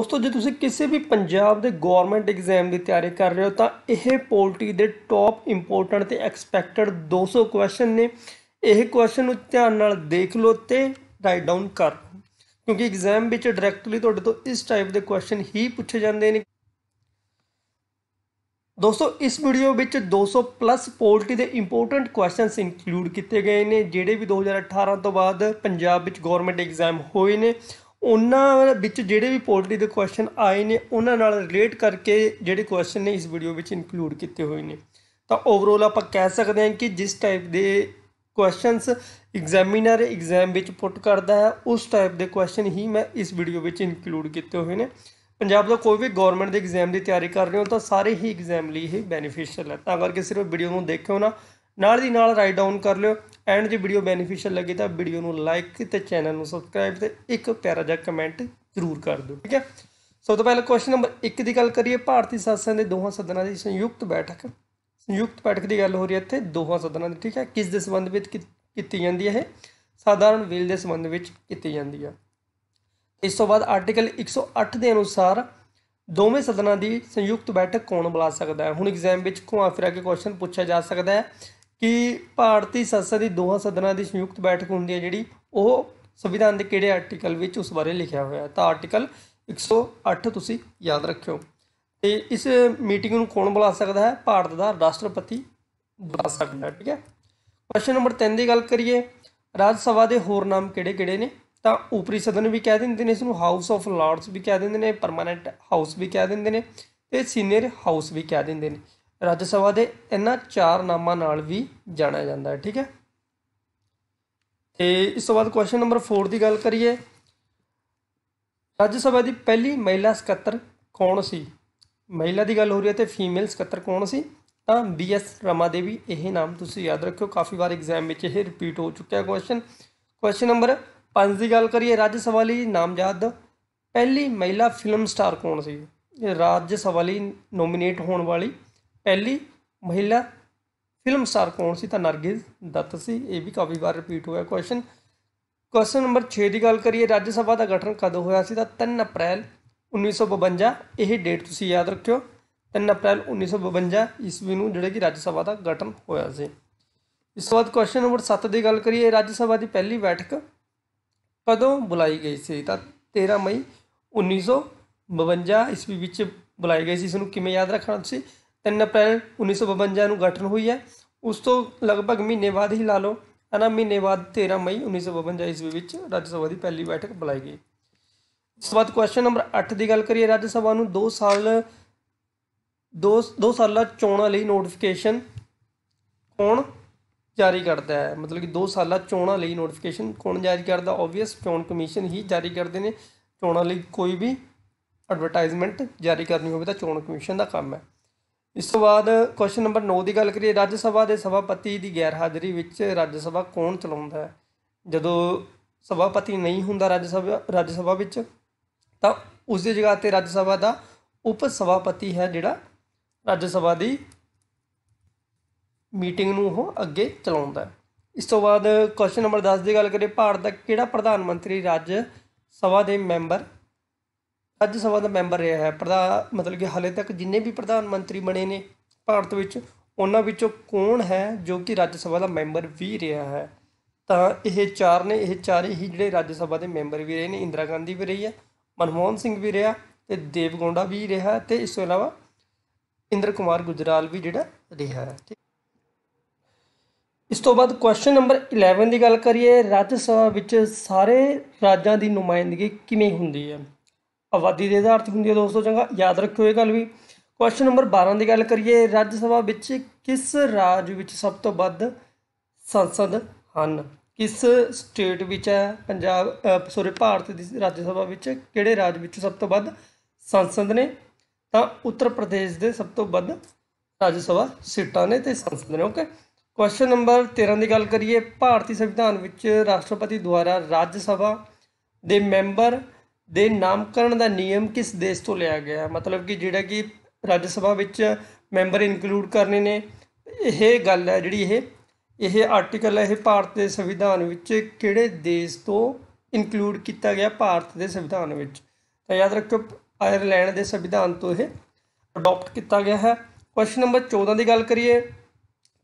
ਦੋਸਤੋ ਜੇ ਤੁਸੀਂ ਕਿਸੇ ਵੀ ਪੰਜਾਬ ਦੇ ਗਵਰਨਮੈਂਟ ਐਗਜ਼ਾਮ ਦੀ ਤਿਆਰੀ ਕਰ ਰਹੇ ਹੋ ਤਾਂ ਇਹ ਪੋਲਟਰੀ ਦੇ ਟੌਪ ਇੰਪੋਰਟੈਂਟ ਤੇ ਐਕਸਪੈਕਟਡ 200 ਕੁਐਸਚਨ ਨੇ ਇਹ ਕੁਐਸਚਨ ਨੂੰ ਧਿਆਨ ਨਾਲ ਦੇਖ ਲਓ ਤੇ ਰਾਈਟ ਡਾਊਨ ਕਰ ਕਿਉਂਕਿ ਐਗਜ਼ਾਮ ਵਿੱਚ ਡਾਇਰੈਕਟਲੀ ਤੁਹਾਡੇ ਤੋਂ ਇਸ ਟਾਈਪ ਦੇ ਕੁਐਸਚਨ ਹੀ ਪੁੱਛੇ ਜਾਂਦੇ ਨੇ ਦੋਸਤੋ ਇਸ ਵੀਡੀਓ ਵਿੱਚ 200 ਪਲੱਸ ਪੋਲਟਰੀ ਦੇ ਇੰਪੋਰਟੈਂਟ ਕੁਐਸਚਨਸ ਇਨਕਲੂਡ ਕੀਤੇ ਗਏ ਨੇ ਜਿਹੜੇ ਵੀ 2018 ਤੋਂ ਬਾਅਦ ਪੰਜਾਬ ਵਿੱਚ ਗਵਰਨਮੈਂਟ ਐਗਜ਼ਾਮ ਹੋਏ ਨੇ ਉਹਨਾਂ ਵਿੱਚ ਜਿਹੜੇ ਵੀ ਪੋਲਟਰੀ ਦੇ ਕੁਐਸਚਨ ਆਏ ਨੇ ਉਹਨਾਂ ਨਾਲ ਰਿਲੇਟ ਕਰਕੇ ਜਿਹੜੇ ਕੁਐਸਚਨ ਨੇ ਇਸ ਵੀਡੀਓ ਵਿੱਚ ਇਨਕਲੂਡ ਕੀਤੇ ਹੋਏ ਨੇ ਤਾਂ ਓਵਰਆਲ ਆਪਾਂ ਕਹਿ ਸਕਦੇ ਹਾਂ ਕਿ ਜਿਸ ਟਾਈਪ ਦੇ ਕੁਐਸਚਨਸ ਐਗਜ਼ਾਮੀਨਰ ਐਗਜ਼ਾਮ ਵਿੱਚ ਪੁੱਟ ਕਰਦਾ ਹੈ ਉਸ ਟਾਈਪ ਦੇ ਕੁਐਸਚਨ ਹੀ ਮੈਂ ਇਸ ਵੀਡੀਓ ਵਿੱਚ ਇਨਕਲੂਡ ਕੀਤੇ ਹੋਏ ਨੇ ਪੰਜਾਬ ਦਾ ਕੋਈ ਵੀ ਗਵਰਨਮੈਂਟ ਦੇ ਐਗਜ਼ਾਮ ਦੀ ਤਿਆਰੀ ਕਰ ਰਹੇ ਹੋ ਤਾਂ ਸਾਰੇ ਹੀ ਐਗਜ਼ਾਮ ਲਈ ਇਹ ਬੈਨੀਫੀਸ਼ੀਅਲ ਹੈ ਤਾਂ ਕਰਕੇ ਸਿਰਫ ਵੀਡੀਓ ਨੂੰ ਦੇਖਿਓ ਨਾ ਨਾਲ ਦੀ ਨਾਲ ਰਾਈਟ ਡਾਊਨ ਕਰ ਲਿਓ ਐਂਡ ਜੇ ਵੀਡੀਓ ਬੈਨੀਫੀਸ਼ੀਅਲ ਲੱਗੇ ਤਾਂ ਵੀਡੀਓ ਨੂੰ ਲਾਈਕ ਤੇ ਚੈਨਲ ਨੂੰ ਸਬਸਕ੍ਰਾਈਬ ਤੇ ਇੱਕ ਪਿਆਰਾ ਜਿਹਾ ਕਮੈਂਟ ਜ਼ਰੂਰ ਕਰ ਦਿਓ ਠੀਕ ਹੈ ਸਭ ਤੋਂ ਪਹਿਲਾਂ ਕੁਐਸਚਨ ਨੰਬਰ 1 ਦੀ ਗੱਲ ਕਰੀਏ ਭਾਰਤੀ ਸੰਸਦ ਦੇ ਦੋਹਾਂ ਸਦਨਾਂ ਦੀ ਸੰਯੁਕਤ ਬੈਠਕ ਸੰਯੁਕਤ ਬੈਠਕ ਦੀ ਗੱਲ ਹੋ ਰਹੀ ਹੈ ਇੱਥੇ ਦੋਹਾਂ ਸਦਨਾਂ ਦੀ ਠੀਕ ਹੈ ਕਿਸ ਦੇ ਸੰਬੰਧ ਵਿੱਚ ਕੀਤੀ ਜਾਂਦੀ ਹੈ ਇਹ ਸਾਧਾਰਨ ਬਿੱਲ ਦੇ ਸੰਬੰਧ ਵਿੱਚ ਕੀਤੀ ਜਾਂਦੀ ਹੈ ਇਸ ਤੋਂ ਬਾਅਦ ਆਰਟੀਕਲ 108 ਦੇ ਅਨੁਸਾਰ ਦੋਵੇਂ ਸਦਨਾਂ ਦੀ ਸੰਯੁਕਤ ਬੈਠਕ ਕੌਣ ਬੁਲਾ ਸਕਦਾ ਹੈ ਹੁਣ ਐਗਜ਼ਾਮ ਵਿੱਚ ਘੁਮਾ ਫਿਰਾ ਕੇ ਕੁਐਸਚਨ ਪੁੱਛਿਆ ਜਾ ਸਕਦਾ ਹੈ ਕਿ ਭਾਰਤੀ ਸੰਸਦ ਦੀ ਦੋਹਾਂ ਸਦਨਾਂ ਦੀ ਸੰਯੁਕਤ ਬੈਠਕ ਹੁੰਦੀ ਹੈ ਜਿਹੜੀ ਉਹ ਸੰਵਿਧਾਨ ਦੇ ਕਿਹੜੇ ਆਰਟੀਕਲ ਵਿੱਚ ਉਸ ਬਾਰੇ ਲਿਖਿਆ ਹੋਇਆ ਹੈ ਤਾਂ ਆਰਟੀਕਲ 108 ਤੁਸੀਂ ਯਾਦ ਰੱਖਿਓ ਤੇ ਇਸ ਮੀਟਿੰਗ ਨੂੰ ਕੌਣ ਬੁਲਾ ਸਕਦਾ ਹੈ ਭਾਰਤ ਦਾ ਰਾਸ਼ਟਰਪਤੀ ਬੁਲਾ ਸਕਦਾ ਠੀਕ ਹੈ ਕੁਐਸਚਨ ਨੰਬਰ 3 ਦੀ ਗੱਲ ਕਰੀਏ ਰਾਜ ਸਭਾ ਦੇ ਹੋਰ ਨਾਮ ਕਿਹੜੇ-ਕਿਹੜੇ ਨੇ ਤਾਂ ਉਪਰੀ ਸਦਨ ਵੀ ਕਹਿ ਦਿੰਦੇ ਨੇ ਇਸ ਨੂੰ ਹਾਊਸ ਆਫ ਲਾਰਡਸ ਵੀ ਕਹਿ ਦਿੰਦੇ ਨੇ ਪਰਮਾਨੈਂਟ ਹਾਊਸ ਵੀ ਕਹਿ ਦਿੰਦੇ ਨੇ ਤੇ ਸੀਨੀਅਰ ਹਾਊਸ ਵੀ ਕਹਿ ਦਿੰਦੇ ਨੇ ਰਾਜ ਸਭਾ ਦੇ ਇਹਨਾਂ ਚਾਰ ਨਾਮਾਂ ਨਾਲ ਵੀ ਜਾਣਿਆ ਜਾਂਦਾ ਹੈ ਠੀਕ ਹੈ ਤੇ ਇਸ ਤੋਂ ਬਾਅਦ ਕੁਐਸਚਨ ਨੰਬਰ 4 ਦੀ ਗੱਲ ਕਰੀਏ ਰਾਜ ਸਭਾ ਦੀ ਪਹਿਲੀ ਮਹਿਲਾ ਸਕੱਤਰ ਕੌਣ ਸੀ ਮਹਿਲਾ ਦੀ ਗੱਲ ਹੋ ਰਹੀ ਹੈ ਤੇ ਫੀਮੇਲ ਸਕੱਤਰ ਕੌਣ ਸੀ ਤਾਂ ਬੀ ਐਸ ਰਮਾ ਦੇਵੀ ਇਹ ਨਾਮ ਤੁਸੀਂ ਯਾਦ ਰੱਖਿਓ ਕਾਫੀ ਵਾਰ ਐਗਜ਼ਾਮ ਵਿੱਚ ਇਹ ਰਿਪੀਟ ਹੋ ਚੁੱਕਿਆ ਕੁਐਸਚਨ ਕੁਐਸਚਨ ਨੰਬਰ 5 ਦੀ ਗੱਲ ਕਰੀਏ ਰਾਜ ਸਭਾ ਲਈ ਨਾਮਜ਼ਦ ਪਹਿਲੀ ਮਹਿਲਾ ਫਿਲਮ ਸਟਾਰ ਕੌਣ ਸੀ ਇਹ ਰਾਜ ਸਭਾ ਲਈ ਨੋਮੀਨੇਟ ਹੋਣ ਵਾਲੀ ਪਹਿਲੀ ਮਹਿਲਾ ਫਿਲਮ ਸਟਾਰ ਕੌਣ ਸੀ ਤਾਂ ਨਰਗਿਸ ਦੱਤ ਸੀ ਇਹ ਵੀ ਕਾਫੀ ਵਾਰ ਰਿਪੀਟ ਹੋਇਆ ਕੁਐਸਚਨ ਕੁਐਸਚਨ ਨੰਬਰ 6 ਦੀ ਗੱਲ ਕਰੀਏ ਰਾਜ ਸਭਾ ਦਾ ਗਠਨ ਕਦੋਂ ਹੋਇਆ ਸੀ ਤਾਂ 3 ਅਪ੍ਰੈਲ 1952 ਇਹ ਡੇਟ ਤੁਸੀਂ ਯਾਦ ਰੱਖਿਓ 3 ਅਪ੍ਰੈਲ 1952 ਈਸਵੀ ਨੂੰ ਜਿਹੜੇ ਕਿ ਰਾਜ ਸਭਾ ਦਾ ਗਠਨ ਹੋਇਆ ਸੀ ਇਸ ਤੋਂ ਬਾਅਦ ਕੁਐਸਚਨ ਨੰਬਰ 7 ਦੀ ਗੱਲ ਕਰੀਏ ਰਾਜ ਸਭਾ ਦੀ ਪਹਿਲੀ ਬੈਠਕ ਕਦੋਂ ਬੁਲਾਈ ਗਈ ਸੀ ਤਾਂ 13 ਮਈ 1952 ਈਸਵੀ ਵਿੱਚ ਬੁਲਾਈ ਗਈ ਸੀ ਇਸ ਨੂੰ ਕਿਵੇਂ ਯਾਦ ਰੱਖਣਾ ਤੁਸੀਂ 3 ਅਪ੍ਰੈਲ 1952 ਨੂੰ ਗਠਨ ਹੋਈ ਹੈ ਉਸ ਤੋਂ ਲਗਭਗ ਮਹੀਨੇ ਬਾਅਦ ਹੀ ਲਾ ਲਓ ਹਨਾ ਮਹੀਨੇ ਬਾਅਦ 13 ਮਈ 1952 ਈਸਵੀ ਵਿੱਚ ਰਾਜ ਸਭਾ ਦੀ ਪਹਿਲੀ ਬੈਠਕ ਬੁਲਾਈ ਗਈ ਇਸ ਤੋਂ ਬਾਅਦ ਕੁਐਸਚਨ ਨੰਬਰ 8 ਦੀ ਗੱਲ ਕਰੀਏ ਰਾਜ ਸਭਾ ਨੂੰ 2 ਸਾਲ 2 2 ਸਾਲਾਂ ਚੋਣਾਂ ਲਈ ਨੋਟੀਫਿਕੇਸ਼ਨ ਕੌਣ ਜਾਰੀ ਕਰਦਾ ਹੈ ਮਤਲਬ ਕਿ 2 ਸਾਲਾਂ ਚੋਣਾਂ ਲਈ ਨੋਟੀਫਿਕੇਸ਼ਨ ਕੌਣ ਜਾਰੀ ਕਰਦਾ ਆਬਵੀਅਸ ਚੋਣ ਕਮਿਸ਼ਨ ਹੀ ਜਾਰੀ ਕਰਦੇ ਨੇ ਚੋਣਾਂ ਲਈ ਕੋਈ ਵੀ ਐਡਵਰਟਾਈਜ਼ਮੈਂਟ ਜਾਰੀ ਕਰਨੀ ਹੋਵੇ ਤਾਂ ਚੋਣ ਕਮਿਸ਼ਨ ਦਾ ਕੰਮ ਹੈ ਇਸ ਤੋਂ ਬਾਅਦ ਕੁਐਸਚਨ ਨੰਬਰ 9 ਦੀ ਗੱਲ ਕਰੀਏ ਰਾਜ ਸਭਾ ਦੇ ਸਭਾਪਤੀ ਦੀ ਗੈਰ ਹਾਜ਼ਰੀ ਵਿੱਚ ਰਾਜ ਸਭਾ ਕੌਣ ਚਲਾਉਂਦਾ ਹੈ ਜਦੋਂ ਸਭਾਪਤੀ ਨਹੀਂ ਹੁੰਦਾ ਰਾਜ ਸਭਾ ਰਾਜ ਸਭਾ ਵਿੱਚ ਤਾਂ ਉਸ ਦੀ ਜਗ੍ਹਾ ਤੇ ਰਾਜ ਸਭਾ ਦਾ ਉਪ ਸਭਾਪਤੀ ਹੈ ਜਿਹੜਾ ਰਾਜ ਸਭਾ ਦੀ ਮੀਟਿੰਗ ਨੂੰ ਉਹ ਅੱਗੇ ਚਲਾਉਂਦਾ ਹੈ ਇਸ ਤੋਂ ਬਾਅਦ ਕੁਐਸਚਨ ਨੰਬਰ 10 ਦੀ ਗੱਲ ਕਰੀਏ ਭਾਰਤ ਦਾ ਕਿਹੜਾ ਪ੍ਰਧਾਨ ਮੰਤਰੀ ਰਾਜ ਸਭਾ ਦੇ ਮੈਂਬਰ ਰਾਜ ਸਭਾ ਦਾ ਮੈਂਬਰ ਰਿਹਾ ਹੈ ਪ੍ਰਧਾ ਮਤਲਬ ਕਿ ਹਾਲੇ ਤੱਕ ਜਿੰਨੇ ਵੀ ਪ੍ਰਧਾਨ ਮੰਤਰੀ ਬਣੇ ਨੇ ਭਾਰਤ ਵਿੱਚ ਉਹਨਾਂ ਵਿੱਚੋਂ ਕੌਣ ਹੈ ਜੋ ਕਿ ਰਾਜ ਸਭਾ ਦਾ ਮੈਂਬਰ ਵੀ ਰਿਹਾ ਹੈ ਤਾਂ ਇਹ ਚਾਰ ਨੇ ਇਹ ਚਾਰੇ ਹੀ ਜਿਹੜੇ ਰਾਜ ਸਭਾ ਦੇ ਮੈਂਬਰ ਵੀ ਰਹੇ ਨੇ ਇੰਦਰਾ ਗਾਂਧੀ ਵੀ ਰਹੀ ਹੈ ਮਨਮੋਹਨ ਸਿੰਘ ਵੀ ਰਿਹਾ ਤੇ ਦੇਵ ਗੋਂਡਾ ਵੀ ਰਿਹਾ ਤੇ ਇਸ ਤੋਂ ਇਲਾਵਾ ਇੰਦਰ ਕੁਮਾਰ ਗੁਜਰਾਲ ਵੀ ਜਿਹੜਾ ਰਿਹਾ ਹੈ ਇਸ ਤੋਂ ਬਾਅਦ ਕੁਐਸਚਨ ਨੰਬਰ 11 ਦੀ ਗੱਲ ਕਰੀਏ ਰਾਜ ਸਭਾ ਵਿੱਚ ਸਾਰੇ ਰਾਜਾਂ ਦੀ ਨੁਮਾਇੰਦਗੀ ਕਿਵੇਂ ਹੁੰਦੀ ਹੈ ਆਬਾਦੀ ਦੇ ਆਧਾਰ ਤੇ ਹੁੰਦੀ ਹੈ ਦੋਸਤੋ ਚੰਗਾ ਯਾਦ ਰੱਖਿਓ ਇਹ ਗੱਲ ਵੀ ਕੁਐਸਚਨ ਨੰਬਰ 12 ਦੀ ਗੱਲ ਕਰੀਏ ਰਾਜ ਸਭਾ ਵਿੱਚ ਕਿਸ ਰਾਜ ਵਿੱਚ ਸਭ ਤੋਂ ਵੱਧ ਸੰਸਦ ਹਨ ਕਿਸ ਸਟੇਟ ਵਿੱਚ ਹੈ ਪੰਜਾਬ ਸੋਰੀ ਭਾਰਤ ਦੀ ਰਾਜ ਸਭਾ ਵਿੱਚ ਕਿਹੜੇ ਰਾਜ ਵਿੱਚ ਸਭ ਤੋਂ ਵੱਧ ਸੰਸਦ ਨੇ ਤਾਂ ਉੱਤਰ ਪ੍ਰਦੇਸ਼ ਦੇ ਸਭ ਤੋਂ ਵੱਧ ਰਾਜ ਸਭਾ ਸੀਟਾਂ ਨੇ ਤੇ ਸੰਸਦ ਨੇ ਓਕੇ ਕੁਐਸਚਨ ਨੰਬਰ 13 ਦੀ ਗੱਲ ਕਰੀਏ ਭਾਰਤੀ ਸੰਵਿਧਾਨ ਵਿੱਚ ਰਾਸ਼ਟਰਪਤੀ ਦੁਆਰਾ ਰਾਜ ਸਭਾ ਦੇ ਮੈਂਬਰ ਦੇ ਨਾਮਕਰਨ ਦਾ ਨਿਯਮ ਕਿਸ ਦੇਸ਼ ਤੋਂ ਲਿਆ ਗਿਆ ਮਤਲਬ ਕਿ ਜਿਹੜਾ ਕਿ ਰਾਜ ਸਭਾ ਵਿੱਚ ਮੈਂਬਰ ਇਨਕਲੂਡ ਕਰਨੇ ਨੇ ਇਹ ਗੱਲ ਹੈ ਜਿਹੜੀ ਇਹ ਇਹ ਆਰਟੀਕਲ ਹੈ ਇਹ ਭਾਰਤ ਦੇ ਸੰਵਿਧਾਨ ਵਿੱਚ ਕਿਹੜੇ ਦੇਸ਼ ਤੋਂ ਇਨਕਲੂਡ ਕੀਤਾ ਗਿਆ ਭਾਰਤ ਦੇ ਸੰਵਿਧਾਨ ਵਿੱਚ ਤਾਂ ਯਾਦ ਰੱਖੋ ਆਇਰਲੈਂਡ ਦੇ ਸੰਵਿਧਾਨ ਤੋਂ ਇਹ ਅਡਾਪਟ ਕੀਤਾ ਗਿਆ ਹੈ ਕੁਐਸਚਨ ਨੰਬਰ 14 ਦੀ ਗੱਲ ਕਰੀਏ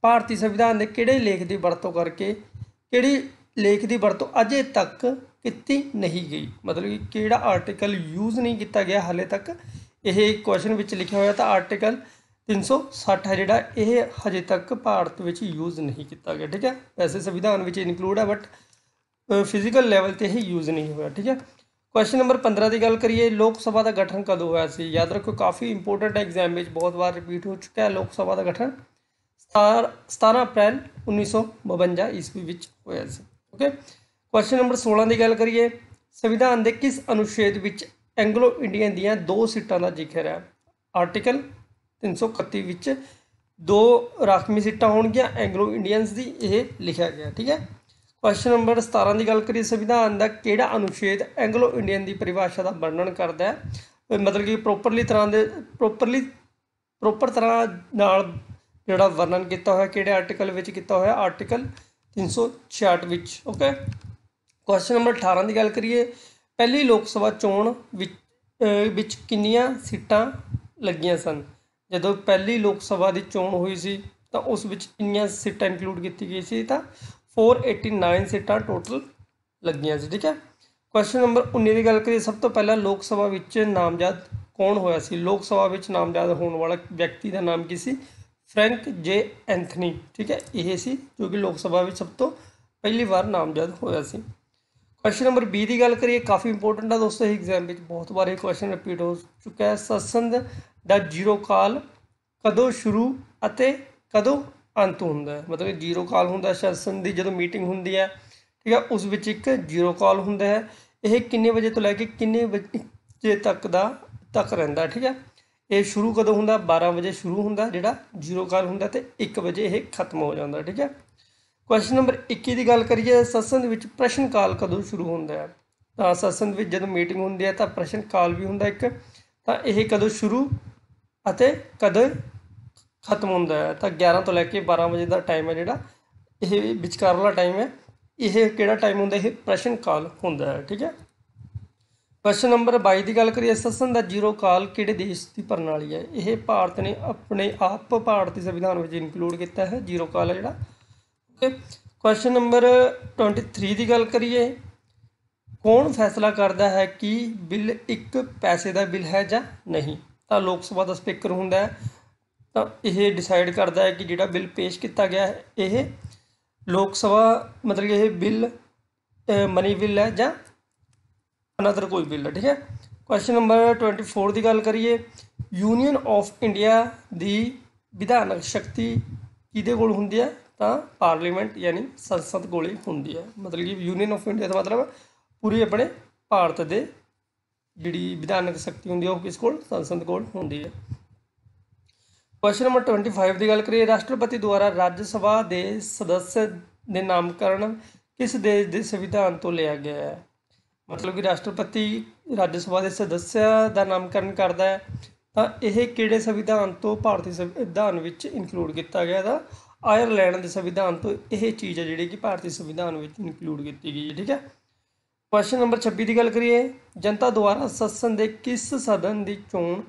ਭਾਰਤੀ ਸੰਵਿਧਾਨ ਦੇ ਕਿਹੜੇ ਲੇਖ ਦੀ ਵਰਤੋਂ ਕਰਕੇ ਕਿਹੜੀ ਲੇਖ ਦੀ ਵਰਤੋਂ ਅਜੇ ਤੱਕ ਕੀਤੀ ਨਹੀਂ ਗਈ ਮਤਲਬ ਕਿ ਕਿਹੜਾ ਆਰਟੀਕਲ ਯੂਜ਼ ਨਹੀਂ ਕੀਤਾ ਗਿਆ ਹਾਲੇ ਤੱਕ ਇਹ ਕੁਐਸਚਨ ਵਿੱਚ ਲਿਖਿਆ ਹੋਇਆ ਤਾਂ ਆਰਟੀਕਲ 360 ਹੈ ਜਿਹੜਾ ਇਹ ਹਜੇ ਤੱਕ ਭਾਰਤ ਵਿੱਚ ਯੂਜ਼ ਨਹੀਂ ਕੀਤਾ ਗਿਆ ਠੀਕ ਹੈ ਵੈਸੇ ਸੰਵਿਧਾਨ ਵਿੱਚ ਇਨਕਲੂਡ ਹੈ ਬਟ ਫਿਜ਼ੀਕਲ ਲੈਵਲ ਤੇ ਇਹ ਯੂਜ਼ ਨਹੀਂ ਹੋਇਆ ਠੀਕ ਹੈ ਕੁਐਸਚਨ ਨੰਬਰ 15 ਦੀ ਗੱਲ ਕਰੀਏ ਲੋਕ ਸਭਾ ਦਾ ਗਠਨ ਕਦੋਂ ਹੋਇਆ ਸੀ ਯਾਦ ਰੱਖੋ ਕਾਫੀ ਇੰਪੋਰਟੈਂਟ ਐਗਜ਼ਾਮ ਵਿੱਚ ਬਹੁਤ ਵਾਰ ਰਿਪੀਟ ਹੋ ਚੁੱਕਾ ਹੈ ਲੋਕ ਸਭਾ ਦਾ ਗਠਨ 17 ਅਪ੍ਰੈਲ 1952 ਈਸਵੀ ਵਿੱਚ ਹੋਇਆ ਸੀ ਓਕੇ ਪ੍ਰਸ਼ਨ ਨੰਬਰ 16 ਦੀ ਗੱਲ ਕਰੀਏ ਸੰਵਿਧਾਨ ਦੇ ਕਿਸ ਅਨੁਛੇਦ ਵਿੱਚ ਐਂਗਲੋ ਇੰਡੀਅਨ ਦੀਆਂ ਦੋ ਸੀਟਾਂ ਦਾ ਜ਼ਿਕਰ ਹੈ ਆਰਟੀਕਲ 331 ਵਿੱਚ ਦੋ ਰਾਖਮੀ ਸੀਟਾਂ ਹੋਣਗੀਆਂ ਐਂਗਲੋ ਇੰਡੀਅਨਸ ਦੀ ਇਹ ਲਿਖਿਆ ਗਿਆ ਠੀਕ ਹੈ ਕੁਐਸਚਨ ਨੰਬਰ 17 ਦੀ ਗੱਲ ਕਰੀਏ ਸੰਵਿਧਾਨ ਦਾ ਕਿਹੜਾ ਅਨੁਛੇਦ ਐਂਗਲੋ ਇੰਡੀਅਨ ਦੀ ਪਰਿਭਾਸ਼ਾ ਦਾ ਵਰਣਨ ਕਰਦਾ ਹੈ ਮਤਲਬ ਕਿ ਪ੍ਰੋਪਰਲੀ ਤਰ੍ਹਾਂ ਦੇ ਪ੍ਰੋਪਰਲੀ ਪ੍ਰੋਪਰ ਤਰ੍ਹਾਂ ਨਾਲ ਜਿਹੜਾ ਵਰਣਨ ਕੀਤਾ ਹੋਇਆ ਕਿਹੜੇ ਆਰਟੀਕਲ ਵਿੱਚ ਕੀਤਾ ਹੋਇਆ ਆਰਟੀਕਲ 366 ਵਿੱਚ ਓਕੇ ਕੁਐਸਚਨ ਨੰਬਰ 18 ਦੀ ਗੱਲ ਕਰੀਏ ਪਹਿਲੀ ਲੋਕ ਸਭਾ ਚੋਣ ਵਿੱਚ ਵਿੱਚ ਕਿੰਨੀਆਂ ਸੀਟਾਂ ਲੱਗੀਆਂ ਸਨ ਜਦੋਂ ਪਹਿਲੀ ਲੋਕ ਸਭਾ ਦੀ ਚੋਣ ਹੋਈ ਸੀ ਤਾਂ ਉਸ ਵਿੱਚ ਕਿੰਨੀਆਂ ਸੀਟਾਂ ਇਨਕਲੂਡ ਕੀਤੀ ਗਈ ਸੀ ਤਾਂ 489 ਸੀਟਾਂ ਟੋਟਲ ਲੱਗੀਆਂ ਸੀ ਠੀਕ ਹੈ ਕੁਐਸਚਨ ਨੰਬਰ 19 ਦੀ ਗੱਲ ਕਰੀਏ ਸਭ ਤੋਂ ਪਹਿਲਾਂ ਲੋਕ ਸਭਾ ਵਿੱਚ ਨਾਮਜ਼ਦ ਕੌਣ ਹੋਇਆ ਸੀ ਲੋਕ ਸਭਾ ਵਿੱਚ ਨਾਮਜ਼ਦ ਹੋਣ ਵਾਲਾ ਵਿਅਕਤੀ ਦਾ ਨਾਮ ਕੀ ਸੀ ਫ੍ਰੈਂਕ ਜੇ ਐਂਥਨੀ ਠੀਕ ਹੈ ਇਹ ਸੀ ਜੋ ਕਿ ਲੋਕ ਸਭਾ ਵਿੱਚ ਸਭ ਤੋਂ ਪਹਿਲੀ ਵਾਰ ਨਾਮਜ਼ਦ ਹੋਇਆ ਸੀ ਕੁਐਸਚਨ ਨੰਬਰ 20 ਦੀ ਗੱਲ ਕਰੀਏ ਕਾਫੀ ਇੰਪੋਰਟੈਂਟ ਆ ਦੋਸਤੋ ਇਹ ਐਗਜ਼ਾਮ ਵਿੱਚ ਬਹੁਤ ਵਾਰ ਇਹ ਕੁਐਸਚਨ ਰਿਪੀਟ ਹੋ ਚੁੱਕਾ ਹੈ ਸਤਸੰਗ ਦਾ ਜ਼ੀਰੋ ਕਾਲ ਕਦੋਂ ਸ਼ੁਰੂ ਅਤੇ ਕਦੋਂ ਅੰਤ ਹੁੰਦਾ ਹੈ ਮਤਲਬ ਜ਼ੀਰੋ ਕਾਲ ਹੁੰਦਾ ਸਤਸੰਗ ਦੀ ਜਦੋਂ ਮੀਟਿੰਗ ਹੁੰਦੀ ਹੈ ਠੀਕ ਹੈ ਉਸ ਵਿੱਚ ਇੱਕ ਜ਼ੀਰੋ ਕਾਲ ਹੁੰਦਾ ਹੈ ਇਹ ਕਿੰਨੇ ਵਜੇ ਤੋਂ ਲੈ ਕੇ ਕਿੰਨੇ ਵਜੇ ਤੱਕ ਦਾ ਤੱਕ ਰਹਿੰਦਾ ਠੀਕ ਹੈ ਇਹ ਸ਼ੁਰੂ ਕਦੋਂ ਹੁੰਦਾ 12 ਵਜੇ ਸ਼ੁਰੂ ਹੁੰਦਾ ਜਿਹੜਾ ਜ਼ੀਰੋ ਕਾਲ ਹੁੰਦਾ ਤੇ 1 ਵਜੇ ਇਹ ਖਤਮ ਹੋ ਜਾਂਦਾ ਠੀਕ ਹੈ ਕੁਐਸਚਨ ਨੰਬਰ 21 ਦੀ ਗੱਲ ਕਰੀਏ ਦੇ ਵਿੱਚ ਪ੍ਰਸ਼ਨ ਕਾਲ ਕਦੋਂ ਸ਼ੁਰੂ ਹੁੰਦਾ ਹੈ ਤਾਂ ਸਤਸੰਗ ਵਿੱਚ ਜਦੋਂ ਮੀਟਿੰਗ ਹੁੰਦੀ ਹੈ ਤਾਂ ਪ੍ਰਸ਼ਨ ਕਾਲ ਵੀ ਹੁੰਦਾ ਇੱਕ ਤਾਂ ਇਹ ਕਦੋਂ ਸ਼ੁਰੂ ਅਤੇ ਕਦੋਂ ਖਤਮ ਹੁੰਦਾ ਹੈ ਤਾਂ 11 ਤੋਂ ਲੈ ਕੇ 12 ਵਜੇ ਦਾ ਟਾਈਮ ਹੈ ਜਿਹੜਾ ਇਹ ਵਿਚਕਾਰਲਾ ਟਾਈਮ ਹੈ ਇਹ ਕਿਹੜਾ ਟਾਈਮ ਹੁੰਦਾ ਇਹ ਪ੍ਰਸ਼ਨ ਕਾਲ ਹੁੰਦਾ ਹੈ ਠੀਕ ਹੈ ਕੁਐਸਚਨ ਨੰਬਰ 22 ਦੀ ਗੱਲ ਕਰੀਏ ਸਤਸੰਗ ਦਾ ਜ਼ੀਰੋ ਕਾਲ ਕਿਹੜੇ ਦੇਸ਼ ਦੀ ਪ੍ਰਣਾਲੀ ਹੈ ਇਹ ਭਾਰਤ ਨੇ ਆਪਣੇ ਆਪ ਭਾਰਤੀ ਸੰਵਿਧਾਨ ਵਿੱਚ ਇਨਕਲੂਡ ਕੀਤਾ ਹੈ ਜ਼ੀਰੋ ਕਾਲ ਹੈ ਜਿਹੜਾ ਕੁਐਸਚਨ ਨੰਬਰ 23 ਦੀ ਗੱਲ ਕਰੀਏ ਕੌਣ ਫੈਸਲਾ ਕਰਦਾ ਹੈ ਕਿ ਬਿੱਲ ਇੱਕ ਪੈਸੇ ਦਾ ਬਿੱਲ ਹੈ ਜਾਂ ਨਹੀਂ ਤਾਂ ਲੋਕ ਸਭਾ ਦਾ ਸਪੀਕਰ ਹੁੰਦਾ ਹੈ ਤਾਂ ਇਹ ਡਿਸਾਈਡ ਕਰਦਾ ਹੈ ਕਿ ਜਿਹੜਾ ਬਿੱਲ ਪੇਸ਼ ਕੀਤਾ ਗਿਆ ਹੈ ਇਹ ਲੋਕ ਸਭਾ ਮਤਲਬ ਇਹ ਬਿੱਲ ਮਨੀ ਬਿੱਲ ਹੈ ਜਾਂ ਅਨਦਰ ਕੋਈ ਬਿੱਲ ਹੈ ਠੀਕ ਹੈ ਕੁਐਸਚਨ ਨੰਬਰ 24 ਦੀ ਗੱਲ ਕਰੀਏ ਯੂਨੀਅਨ ਆਫ ਇੰਡੀਆ ਦੀ ਵਿਧਾਨਕ ਸ਼ਕਤੀ ਕਿਹਦੇ ਕੋਲ ਹੁੰਦੀ ਹੈ ਤਾਂ ਪਾਰਲੀਮੈਂਟ ਯਾਨੀ ਸੰਸਦ ਕੋਲੇ ਹੁੰਦੀ ਹੈ ਮਤਲਬ ਕਿ ਯੂਨੀਅਨ ਆਫ ਇੰਡੀਆ ਦਾ ਮਤਲਬ ਪੂਰੀ ਆਪਣੇ ਭਾਰਤ ਦੇ ਜਿਹੜੀ ਵਿਧਾਨਕ ਸ਼ਕਤੀ ਹੁੰਦੀ ਹੈ ਉਹ ਕਿਸ ਕੋਲ ਸੰਸਦ ਕੋਲ ਹੁੰਦੀ ਹੈ ਕੁਐਸਚਨ ਨੰਬਰ 25 ਦੀ ਗੱਲ ਕਰੀਏ ਰਾਸ਼ਟਰਪਤੀ ਦੁਆਰਾ ਰਾਜ ਸਭਾ ਦੇ ਸਦੱਸ ਦੇ ਨਾਮਕਰਨ ਕਿਸ ਦੇਸ਼ ਦੇ ਸੰਵਿਧਾਨ ਤੋਂ ਲਿਆ ਗਿਆ ਹੈ ਮਤਲਬ ਕਿ ਰਾਸ਼ਟਰਪਤੀ ਰਾਜ ਸਭਾ ਦੇ ਸਦੱਸਿਆ ਦਾ ਨਾਮਕਰਨ ਕਰਦਾ ਹੈ ਤਾਂ ਇਹ ਕਿਹੜੇ ਸੰਵਿਧਾਨ ਤੋਂ ਭਾਰਤੀ ਸੰਵਿਧਾਨ ਵਿੱਚ ਇਨਕਲੂਡ ਕੀਤਾ ਗਿਆ ਦਾ ਆਇਰਲੈਂਡ ਦੇ ਸੰਵਿਧਾਨ ਤੋਂ ਇਹ ਚੀਜ਼ ਹੈ ਜਿਹੜੀ ਕਿ ਭਾਰਤੀ ਸੰਵਿਧਾਨ ਵਿੱਚ ਇਨਕਲੂਡ ਕੀਤੀ ਗਈ ਹੈ ਠੀਕ ਹੈ ਕੁਐਸਚਨ ਨੰਬਰ 26 ਦੀ ਗੱਲ ਕਰੀਏ ਜਨਤਾ ਦੁਆਰਾ ਸੰਸਦ ਦੇ ਕਿਸ ਸਦਨ ਦੀ ਚੋਣ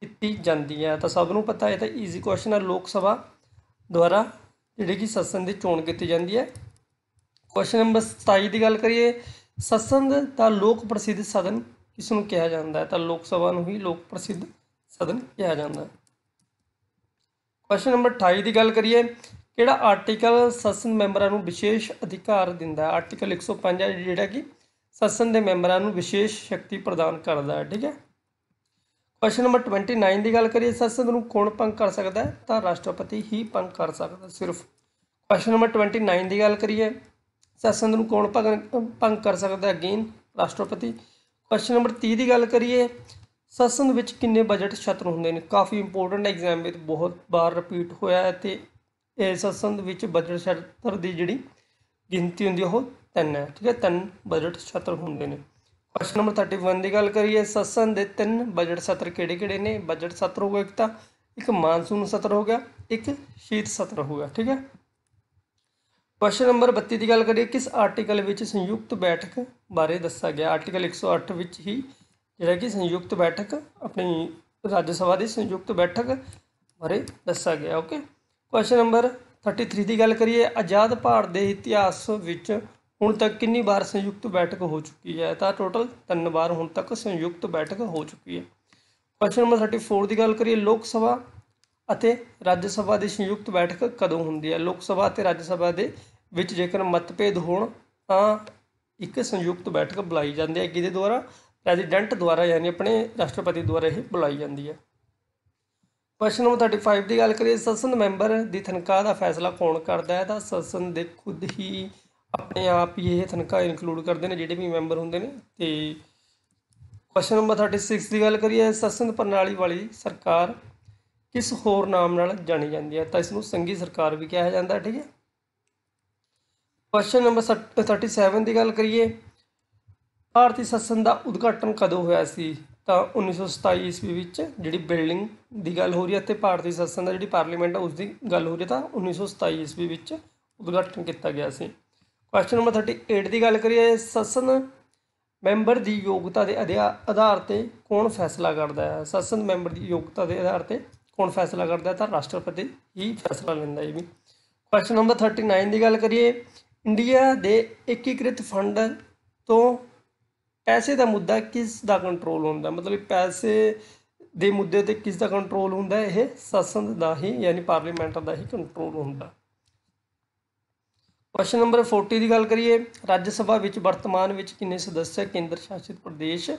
ਕੀਤੀ ਜਾਂਦੀ ਹੈ ਤਾਂ ਸਭ ਨੂੰ ਪਤਾ ਹੈ ਤਾਂ ਈਜ਼ੀ ਕੁਐਸਚਨ ਹੈ ਲੋਕ ਸਭਾ ਦੁਆਰਾ ਜਿਹੜੀ ਕਿ ਸੰਸਦ ਦੀ ਚੋਣ ਕੀਤੀ ਜਾਂਦੀ ਹੈ ਕੁਐਸਚਨ ਨੰਬਰ 27 ਦੀ ਗੱਲ ਕਰੀਏ ਸੰਸਦ ਦਾ ਲੋਕ ਪ੍ਰਸਿੱਧ ਸਦਨ ਕਿਸ ਨੂੰ ਕਿਹਾ ਜਾਂਦਾ ਹੈ ਤਾਂ ਲੋਕ ਸਭਾ ਨੂੰ ਹੀ ਲੋਕ ਪ੍ਰਸਿੱਧ ਸਦਨ ਕਿਹਾ ਜਾਂਦਾ ਹੈ ਕੁਐਸਚਨ ਨੰਬਰ 28 ਦੀ ਗੱਲ ਕਰੀਏ ਕਿਹੜਾ ਆਰਟੀਕਲ ਸਸਨ ਮੈਂਬਰਾਂ ਨੂੰ ਵਿਸ਼ੇਸ਼ ਅਧਿਕਾਰ ਦਿੰਦਾ ਹੈ ਆਰਟੀਕਲ 105 ਹੈ ਜਿਹੜਾ ਕਿ ਸਸਨ ਦੇ ਮੈਂਬਰਾਂ ਨੂੰ ਵਿਸ਼ੇਸ਼ ਸ਼ਕਤੀ ਪ੍ਰਦਾਨ ਕਰਦਾ ਹੈ ਠੀਕ ਹੈ ਕੁਐਸਚਨ ਨੰਬਰ 29 ਦੀ ਗੱਲ ਕਰੀਏ ਸਸਨ ਨੂੰ ਕੌਣ ਪੰਗ ਕਰ ਸਕਦਾ ਹੈ ਤਾਂ ਰਾਸ਼ਟਰਪਤੀ ਹੀ ਪੰਗ ਕਰ ਸਕਦਾ ਸਿਰਫ ਕੁਐਸਚਨ ਨੰਬਰ 29 ਦੀ ਗੱਲ ਕਰੀਏ ਸਸਨ ਨੂੰ ਕੌਣ ਪੰਗ ਕਰ ਸਕਦਾ ਹੈ ਅਗੇਨ ਰਾਸ਼ਟਰਪਤੀ ਕੁਐਸਚਨ ਨੰਬਰ 30 ਦੀ ਗੱਲ ਕਰੀਏ ਸਤਸੰਗ ਵਿੱਚ ਕਿੰਨੇ ਬਜਟ ਛਤਰ ਹੁੰਦੇ ਨੇ ਕਾਫੀ ਇੰਪੋਰਟੈਂਟ ਐਗਜ਼ਾਮ ਵਿੱਚ ਬਹੁਤ ਵਾਰ ਰਿਪੀਟ ਹੋਇਆ ਹੈ ਤੇ ਇਹ ਸਤਸੰਗ ਵਿੱਚ ਬਜਟ ਛਤਰ ਦੀ ਜਿਹੜੀ ਗਿਣਤੀ ਹੁੰਦੀ ਉਹ ਤਿੰਨ ਹੈ ਠੀਕ ਹੈ ਤਿੰਨ ਬਜਟ ਛਤਰ ਹੁੰਦੇ ਨੇ ਕੁਐਸਚਨ ਨੰਬਰ 31 ਦੀ ਗੱਲ ਕਰੀਏ ਸਤਸੰਗ ਦੇ ਤਿੰਨ ਬਜਟ ਛਤਰ ਕਿਹੜੇ-ਕਿਹੜੇ ਨੇ ਬਜਟ ਛਤਰ ਹੋ ਗਿਆ ਇੱਕ ਤਾਂ ਇੱਕ ਮਾਨਸੂਨ ਸਤਰ ਹੋ ਗਿਆ ਇੱਕ ਸ਼ੀਤ ਸਤਰ ਹੋ ਗਿਆ ਠੀਕ ਹੈ ਕੁਐਸਚਨ ਨੰਬਰ 32 ਦੀ ਗੱਲ ਕਰੀਏ ਕਿਸ ਆਰਟੀਕਲ ਵਿੱਚ ਸੰਯੁਕਤ ਬੈਠਕ ਬਾਰੇ ਦੱਸਿਆ ਗਿਆ ਆਰਟੀਕਲ 108 ਵਿੱਚ ਹੀ ਜਿਹੜਾ ਕਿ ਸੰਯੁਕਤ ਬੈਠਕ ਆਪਣੀ ਰਾਜ ਸਭਾ ਦੀ ਸੰਯੁਕਤ ਬੈਠਕ ਬਾਰੇ ਦੱਸਿਆ ਗਿਆ ਓਕੇ ਕੁਐਸਚਨ ਨੰਬਰ 33 ਦੀ ਗੱਲ ਕਰੀਏ ਆਜ਼ਾਦ ਭਾਰਤ ਦੇ ਇਤਿਹਾਸ ਵਿੱਚ ਹੁਣ ਤੱਕ ਕਿੰਨੀ ਵਾਰ ਸੰਯੁਕਤ ਬੈਠਕ ਹੋ ਚੁੱਕੀ ਹੈ ਤਾਂ ਟੋਟਲ ਤਿੰਨ ਵਾਰ ਹੁਣ ਤੱਕ ਸੰਯੁਕਤ ਬੈਠਕ ਹੋ ਚੁੱਕੀ ਹੈ ਕੁਐਸਚਨ ਨੰਬਰ 34 ਦੀ ਗੱਲ ਕਰੀਏ ਲੋਕ ਸਭਾ ਅਤੇ ਰਾਜ ਸਭਾ ਦੀ ਸੰਯੁਕਤ ਬੈਠਕ ਕਦੋਂ ਹੁੰਦੀ ਹੈ ਲੋਕ ਸਭਾ ਅਤੇ ਰਾਜ ਸਭਾ ਦੇ ਵਿੱਚ ਜੇਕਰ ਮਤਭੇਦ ਹੋਣ ਤਾਂ ਇੱਕ ਸੰਯੁਕਤ ਬੈਠਕ ਬੁਲਾਈ ਜਾਂਦੀ ਹੈ ਕਿਹਦੇ ਦੁਆਰਾ ਪ੍ਰੈਜ਼ੀਡੈਂਟ ਦੁਆਰਾ ਯਾਨੀ ਆਪਣੇ ਰਾਸ਼ਟਰਪਤੀ ਦੁਆਰਾ ਇਹ ਬੁਲਾਈ ਜਾਂਦੀ ਹੈ ਪ੍ਰਸ਼ਨ ਨੰਬਰ 35 ਦੀ ਗੱਲ ਕਰੀਏ ਸੰਸਦ ਮੈਂਬਰ ਦੀ ਤਨਖਾਹ ਦਾ ਫੈਸਲਾ ਕੌਣ ਕਰਦਾ ਹੈ ਤਾਂ ਸੰਸਦ ਦੇ ਖੁਦ ਹੀ ਆਪਣੇ ਆਪ ਹੀ ਇਹ ਤਨਖਾਹ ਇਨਕਲੂਡ ਕਰਦੇ ਨੇ ਜਿਹੜੇ ਵੀ ਮੈਂਬਰ ਹੁੰਦੇ ਨੇ ਤੇ ਕੁਐਸਚਨ ਨੰਬਰ 36 ਦੀ ਗੱਲ ਕਰੀਏ ਸੰਸਦ ਪ੍ਰਣਾਲੀ ਵਾਲੀ ਸਰਕਾਰ ਕਿਸ ਹੋਰ ਨਾਮ ਨਾਲ ਜਾਣੀ ਜਾਂਦੀ ਹੈ ਤਾਂ ਇਸ ਨੂੰ ਸੰਘੀ ਸਰਕਾਰ ਵੀ ਕਿਹਾ ਜਾਂਦਾ ਠੀਕ ਹੈ ਕੁਐਸਚਨ ਨੰਬਰ 37 ਦੀ ਗੱਲ ਕਰੀਏ ਭਾਰਤੀ ਸੰਸਦ ਦਾ ਉਦਘਾਟਨ ਕਦੋਂ ਹੋਇਆ ਸੀ ਤਾਂ 1927 ਈਸਵੀ ਵਿੱਚ ਜਿਹੜੀ ਬਿਲਡਿੰਗ ਦੀ ਗੱਲ ਹੋ ਰਹੀ ਹੈ ਤੇ ਭਾਰਤੀ ਸੰਸਦ ਦਾ ਜਿਹੜੀ ਪਾਰਲੀਮੈਂਟ ਹੈ ਉਸ ਦੀ ਗੱਲ ਹੋ ਰਹੀ ਤਾਂ 1927 ਈਸਵੀ ਵਿੱਚ ਉਦਘਾਟਨ ਕੀਤਾ ਗਿਆ ਸੀ ਕੁਐਸਚਨ ਨੰਬਰ 38 ਦੀ ਗੱਲ ਕਰੀਏ ਸੰਸਦ ਮੈਂਬਰ ਦੀ ਯੋਗਤਾ ਦੇ ਆਧਾਰ ਤੇ ਕੌਣ ਫੈਸਲਾ ਕਰਦਾ ਹੈ ਸੰਸਦ ਮੈਂਬਰ ਦੀ ਯੋਗਤਾ ਦੇ ਆਧਾਰ ਤੇ ਕੌਣ ਫੈਸਲਾ ਕਰਦਾ ਹੈ ਤਾਂ ਰਾਸ਼ਟਰਪਤੀ ਹੀ ਫੈਸਲਾ ਲੈਂਦਾ ਹੈ ਵੀ ਕੁਐਸਚਨ ਨੰਬਰ 39 ਦੀ ਗੱਲ ਕਰੀਏ ਇੰਡੀਆ ਦੇ ਇਕੀਕ੍ਰਿਤ ਫੰਡ ਤੋਂ ਪੈਸੇ ਦਾ ਮੁੱਦਾ ਕਿਸ ਦਾ ਕੰਟਰੋਲ ਹੁੰਦਾ ਮਤਲਬ ਪੈਸੇ ਦੇ ਮੁੱਦੇ ਤੇ ਕਿਸ ਦਾ ਕੰਟਰੋਲ ਹੁੰਦਾ ਇਹ ਸਸੰਦ ਦਾ ਹੀ ਯਾਨੀ ਪਾਰਲੀਮੈਂਟ ਦਾ ਹੀ ਕੰਟਰੋਲ ਹੁੰਦਾ ਕੁਐਸਚਨ ਨੰਬਰ 40 ਦੀ ਗੱਲ ਕਰੀਏ ਰਾਜ ਸਭਾ ਵਿੱਚ ਵਰਤਮਾਨ ਵਿੱਚ ਕਿੰਨੇ ਸਦੱਸਯ ਕੇਂਦਰ ਸ਼ਾਸਿਤ ਪ੍ਰਦੇਸ਼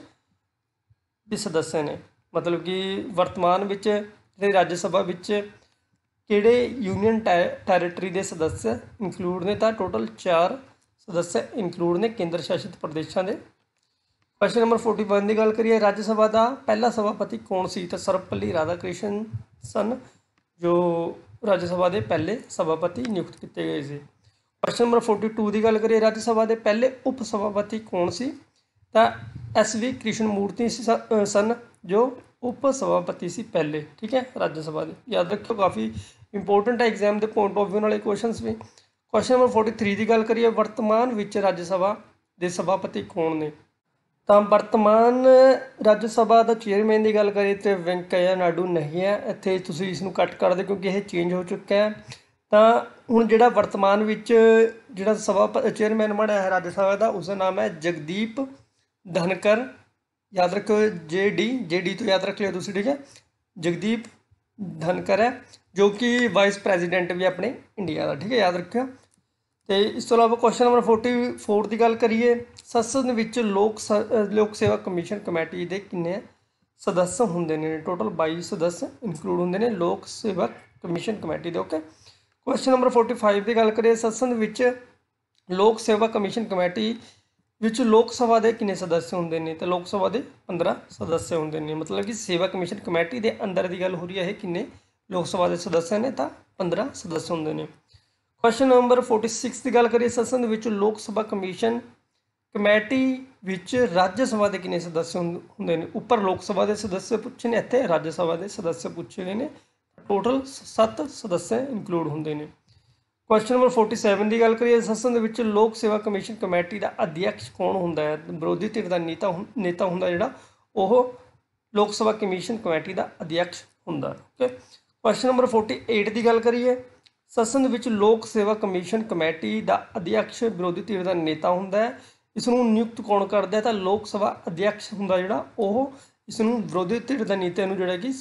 ਦੇ ਸਦੱਸਯ ਨੇ ਮਤਲਬ ਕਿ ਵਰਤਮਾਨ ਵਿੱਚ ਜਿਹੜੇ ਰਾਜ ਸਭਾ ਵਿੱਚ ਕਿਹੜੇ ਯੂਨੀਅਨ ਟੈਰੀਟਰੀ ਦੇ ਸਦੱਸਯ ਇਨਕਲੂਡ ਨੇ ਤਾਂ ਟੋਟਲ 4 ਸਦੱਸਯ ਇਨਕਲੂਡ ਨੇ ਕੇਂਦਰ ਸ਼ਾਸਿਤ ਪ੍ਰਦੇਸ਼ਾਂ ਦੇ ਪ੍ਰਸ਼ਨ ਨੰਬਰ 41 ਦੀ ਗੱਲ ਕਰੀਏ ਰਾਜ ਸਭਾ ਦਾ ਪਹਿਲਾ ਸਭਾਪਤੀ ਕੌਣ ਸੀ ਤਾਂ ਸਰਪੱਲੀ ਰਾਧਾ ਕ੍ਰਿਸ਼ਨ ਸਨ ਜੋ ਰਾਜ ਸਭਾ ਦੇ ਪਹਿਲੇ ਸਭਾਪਤੀ ਨਿਯੁਕਤ ਕੀਤੇ ਗਏ ਸੀ ਪ੍ਰਸ਼ਨ ਨੰਬਰ 42 ਦੀ ਗੱਲ ਕਰੀਏ ਰਾਜ ਸਭਾ ਦੇ ਪਹਿਲੇ ਉਪ ਸਭਾਪਤੀ ਕੌਣ ਸੀ ਤਾਂ ਐਸ ਵੀ ਕ੍ਰਿਸ਼ਨ ਮੂਰਤੀ ਸਨ ਜੋ ਉਪ ਸਭਾਪਤੀ ਸੀ ਪਹਿਲੇ ਠੀਕ ਹੈ ਰਾਜ ਸਭਾ ਦੇ ਯਾਦ ਰੱਖਿਓ ਕਾਫੀ ਇੰਪੋਰਟੈਂਟ ਹੈ ਐਗਜ਼ਾਮ ਦੇ ਪੁਆਇੰਟ ਆਫ ਵਿਊ ਨਾਲੇ ਕੁਐਸਚਨਸ ਵੀ ਕੁਐਸਚਨ ਨੰਬਰ 43 ਦੀ ਗੱਲ ਕਰੀਏ ਵਰਤਮਾਨ ਵਿੱਚ ਰਾਜ ਸਭਾ ਦੇ ਸਭਾਪਤੀ ਕੌਣ ਨੇ ਤਾਂ ਵਰਤਮਾਨ ਰਾਜ ਸਭਾ ਦਾ ਚੇਅਰਮੈਨ ਦੀ ਗੱਲ ਕਰੀ ਤੇ ਵੈਂਕਈਆ ਨਾਇਡੂ ਨਹੀਂ ਹੈ ਇੱਥੇ ਤੁਸੀਂ ਇਸ ਨੂੰ ਕੱਟ ਕਰ ਦਿਓ ਕਿਉਂਕਿ ਇਹ ਚੇਂਜ ਹੋ ਚੁੱਕਾ ਹੈ ਤਾਂ ਹੁਣ ਜਿਹੜਾ ਵਰਤਮਾਨ ਵਿੱਚ ਜਿਹੜਾ ਸਭਾ ਚੇਅਰਮੈਨ ਬਣਿਆ ਹੈ ਰਾਜ ਸਭਾ ਦਾ ਉਸ ਦਾ ਨਾਮ ਹੈ ਜਗਦੀਪ ਧਨਕਰ ਯਾਦ ਰੱਖਿਓ ਜੇ ਡੀ ਜੇ ਡੀ ਤੋਂ ਯਾਦ ਰੱਖ ਲਿਓ ਤੁਸੀਂ ਠੀਕ ਹੈ ਜਗਦੀਪ ਧਨਕਰ ਹੈ ਜੋ ਕਿ ਵਾਈਸ ਪ੍ਰੈਜ਼ੀਡੈਂਟ ਵੀ ਆਪਣੇ ਇੰਡੀਆ ਦਾ ਠੀਕ ਹੈ ਯਾਦ ਰੱਖਿਓ ਤੇ ਇਸ ਤੋਂ ਇਲਾਵਾ ਕੁਐਸਚਨ ਨੰਬਰ 44 ਦੀ ਗੱਲ ਕਰੀਏ ਸੰਸਦ ਵਿੱਚ ਲੋਕ ਲੋਕ ਸੇਵਾ ਕਮਿਸ਼ਨ ਕਮੇਟੀ ਦੇ ਕਿੰਨੇ ਸਦੱਸ ਹੁੰਦੇ ਨੇ ਟੋਟਲ 22 ਸਦੱਸ ਇਨਕਲੂਡ ਹੁੰਦੇ ਨੇ ਲੋਕ ਸੇਵਾ ਕਮਿਸ਼ਨ ਕਮੇਟੀ ਦੇ ਓਕੇ ਕੁਐਸਚਨ ਨੰਬਰ 45 ਦੀ ਗੱਲ ਕਰੀਏ ਸੰਸਦ ਵਿੱਚ ਲੋਕ ਸੇਵਾ ਕਮਿਸ਼ਨ ਕਮੇਟੀ ਵਿੱਚ ਲੋਕ ਸਭਾ ਦੇ ਕਿੰਨੇ ਸਦੱਸ ਹੁੰਦੇ ਨੇ ਤੇ ਲੋਕ ਸਭਾ ਦੇ 15 ਸਦੱਸ ਹੁੰਦੇ ਨੇ ਮਤਲਬ ਕਿ ਸੇਵਾ ਕਮਿਸ਼ਨ ਕਮੇਟੀ ਦੇ ਅੰਦਰ ਦੀ ਗੱਲ ਹੋ ਰਹੀ ਹੈ ਇਹ ਕਿੰਨੇ ਲੋਕ ਸਭਾ ਦੇ ਸਦੱਸ ਨੇ ਤਾਂ 15 ਸਦੱਸ ਹੁੰਦੇ ਨੇ ਕੁਐਸਚਨ ਨੰਬਰ 46 ਦੀ ਗੱਲ ਕਰੀਏ ਦੇ ਵਿੱਚ ਲੋਕ ਸਭਾ ਕਮਿਸ਼ਨ ਕਮੇਟੀ ਵਿੱਚ ਰਾਜ ਸਭਾ ਦੇ ਕਿੰਨੇ ਸਦੱਸ ਹੁੰਦੇ ਨੇ ਉੱਪਰ ਲੋਕ ਸਭਾ ਦੇ ਸਦੱਸ ਪੁੱਛੇ ਨੇ ਇੱਥੇ ਰਾਜ ਸਭਾ ਦੇ ਸਦੱਸ ਪੁੱਛੇ ਗਏ ਨੇ ਟੋਟਲ 7 ਸਦੱਸ ਇਨਕਲੂਡ ਹੁੰਦੇ ਨੇ ਕੁਐਸਚਨ ਨੰਬਰ 47 ਦੀ ਗੱਲ ਕਰੀਏ ਸੰਸਦ ਦੇ ਵਿੱਚ ਲੋਕ ਸੇਵਾ ਕਮਿਸ਼ਨ ਕਮੇਟੀ ਦਾ ਅਧਿਆਕਸ਼ ਕੌਣ ਹੁੰਦਾ ਹੈ ਵਿਰੋਧੀ ਧਿਰ ਦਾ ਨੇਤਾ ਨੇਤਾ ਹੁੰਦਾ ਜਿਹੜਾ ਉਹ ਲੋਕ ਸਭਾ ਕਮਿਸ਼ਨ ਕਮੇਟੀ ਦਾ ਅਧਿਆਕਸ਼ ਹੁੰਦਾ ਓਕੇ ਕੁਐਸਚਨ ਨੰਬਰ 48 ਦੀ ਗੱਲ ਕਰੀਏ ਸਸੰਦ ਵਿੱਚ ਲੋਕ ਸੇਵਾ ਕਮਿਸ਼ਨ ਕਮੇਟੀ ਦਾ ਅਧਿਆਕਸ਼ ਵਿਰੋਧੀ ਧਿਰ ਦਾ ਨੇਤਾ ਹੁੰਦਾ ਹੈ ਇਸ ਨੂੰ ਨਿਯੁਕਤ ਕੌਣ ਕਰਦਾ ਹੈ ਤਾਂ ਲੋਕ ਸਭਾ ਅਧਿਆਕਸ਼ ਹੁੰਦਾ ਜਿਹੜਾ ਉਹ ਇਸ ਨੂੰ ਵਿਰੋਧੀ ਧਿਰ ਦਾ ਨੇਤਾ ਨੂੰ ਜਿਹੜਾ ਕਿ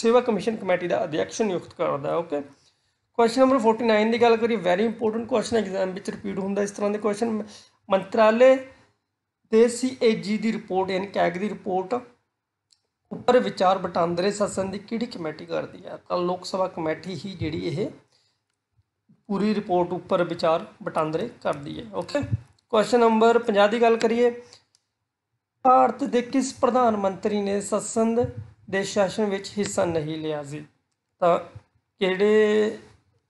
ਸੇਵਾ ਕਮਿਸ਼ਨ ਕਮੇਟੀ ਦਾ ਅਧਿਆਕਸ਼ ਨਿਯੁਕਤ ਕਰਦਾ ਹੈ ਓਕੇ ਕੁਐਸਚਨ ਨੰਬਰ 49 ਦੀ ਗੱਲ ਕਰੀਏ ਵੈਰੀ ਇੰਪੋਰਟੈਂਟ ਕੁਐਸਚਨ ਐਗਜ਼ਾਮ ਵਿੱਚ ਰਿਪੀਟ ਹੁੰਦਾ ਇਸ ਤਰ੍ਹਾਂ ਦੇ ਕੁਐਸਚਨ ਮੰਤਰਾਲੇ ਦੇ ਸੀਏਜੀ ਦੀ ਰਿਪੋਰਟ ਯਾਨੀ ਕੈਗ ਦੀ ਰਿਪੋਰਟ ਉੱਪਰ ਵਿਚਾਰ ਵਟਾਂਦਰੇ ਸਸਨ ਦੀ ਕਿਹੜੀ ਕਮੇਟੀ ਕਰਦੀ ਹੈ ਤਾਂ ਲੋਕ ਸਭਾ ਕਮੇਟੀ ਹੀ ਜਿਹੜੀ ਇਹ ਪੂਰੀ ਰਿਪੋਰਟ ਉੱਪਰ ਵਿਚਾਰ ਵਟਾਂਦਰੇ ਕਰਦੀ ਹੈ ਓਕੇ ਕੁਐਸਚਨ ਨੰਬਰ 50 ਦੀ ਗੱਲ ਕਰੀਏ ਭਾਰਤ ਦੇ ਕਿਸ ਪ੍ਰਧਾਨ ਮੰਤਰੀ ਨੇ ਸੰਸਦ ਦੇ ਸ਼ਾਸਨ ਵਿੱਚ ਹਿੱਸਾ ਨਹੀਂ ਲਿਆ ਸੀ ਤਾਂ ਕਿਹੜੇ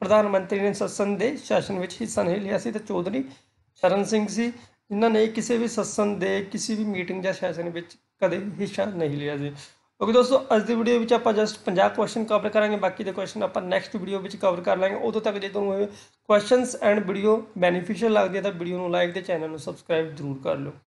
ਪ੍ਰਧਾਨ ਮੰਤਰੀ ਨੇ ਸੰਸਦ ਦੇ ਸ਼ਾਸਨ ਵਿੱਚ ਹਿੱਸਾ ਨਹੀਂ ਲਿਆ ਸੀ ਤਾਂ ਚੌਧਰੀ ਚਰਨ ਸਿੰਘ ਸੀ ਇਹਨਾਂ ਨੇ ਕਿਸੇ ਵੀ ਸੰਸਦ ਦੇ ਕਿਸੇ ਵੀ ਮੀਟਿੰਗ ਜਾਂ ਸੈਸ਼ਨ ਵਿੱਚ ਕਦੇ ਹਿੱਸਾ ਨਹੀਂ ਲਿਆ ਸੀ ਓਕੇ ਦੋਸਤੋ ਅੱਜ ਦੀ ਵੀਡੀਓ ਵਿੱਚ ਆਪਾਂ ਜਸਟ 50 ਕੁਐਸਚਨ ਕਵਰ ਕਰਾਂਗੇ ਬਾਕੀ ਦੇ ਕੁਐਸਚਨ ਆਪਾਂ ਨੈਕਸਟ ਵੀਡੀਓ ਵਿੱਚ ਕਵਰ ਕਰ ਲਾਂਗੇ ਉਦੋਂ ਤੱਕ ਜੇ ਤੁਹਾਨੂੰ ਇਹ ਕੁਐਸਚਨਸ ਐਂਡ ਵੀਡੀਓ ਬੈਨੀਫੀਸ਼ੀਅਲ ਲੱਗਦੀ ਹੈ ਤਾਂ ਵੀਡੀਓ ਨੂੰ ਲਾਈਕ ਤੇ ਚੈਨਲ ਨੂੰ ਸਬਸਕ੍ਰਾਈਬ ਜ਼ਰੂਰ ਕਰ ਲਓ